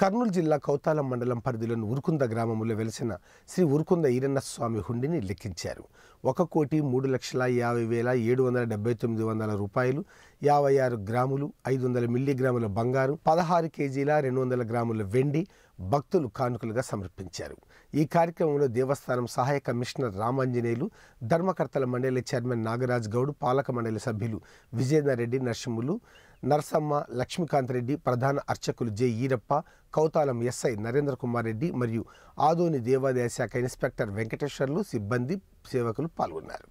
కర్నూలు జిల్లా కౌతాల మండలం పరిధిలోని ఉరుకుంద గ్రామంలో వెలిసిన శ్రీ ఉరుకుంద ఈరన్న స్వామి హుండిని లెక్కించారు ఒక కోటి మూడు లక్షల యాభై వేల ఏడు వందల డెబ్బై తొమ్మిది వందల రూపాయలు యాభై ఆరు గ్రాములు ఐదు వందల మిల్లీగ్రాముల బంగారు పదహారు కేజీల రెండు వందల గ్రాముల వెండి భక్తులు కానుకలుగా సమర్పించారు ఈ కార్యక్రమంలో దేవస్థానం సహాయ కమిషనర్ రామాంజనేయులు ధర్మకర్తల మండలి చైర్మన్ నాగరాజ్ గౌడ్ పాలక మండలి సభ్యులు విజేందర్ రెడ్డి నరసింహులు నర్సమ్మ లక్ష్మీకాంత్ రెడ్డి ప్రధాన అర్చకులు జె ఈరప్ప కౌతాలం ఎస్ఐ నరేంద్ర కుమార్ రెడ్డి మరియు ఆదోని దేవాదాయ శాఖ ఇన్స్పెక్టర్ వెంకటేశ్వర్లు సిబ్బంది సేవకులు పాల్గొన్నారు